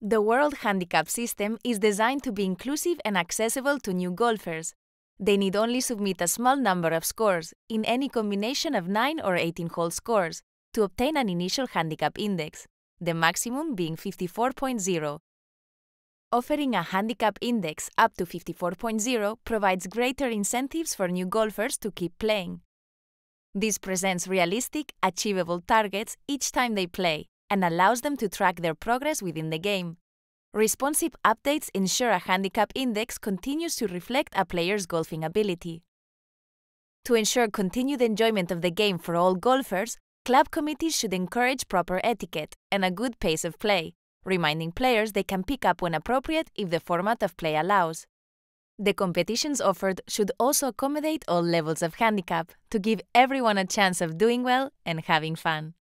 The World Handicap System is designed to be inclusive and accessible to new golfers. They need only submit a small number of scores, in any combination of 9 or 18 hole scores, to obtain an initial handicap index, the maximum being 54.0. Offering a handicap index up to 54.0 provides greater incentives for new golfers to keep playing. This presents realistic, achievable targets each time they play, and allows them to track their progress within the game. Responsive updates ensure a handicap index continues to reflect a player's golfing ability. To ensure continued enjoyment of the game for all golfers, club committees should encourage proper etiquette and a good pace of play, reminding players they can pick up when appropriate if the format of play allows. The competitions offered should also accommodate all levels of handicap to give everyone a chance of doing well and having fun.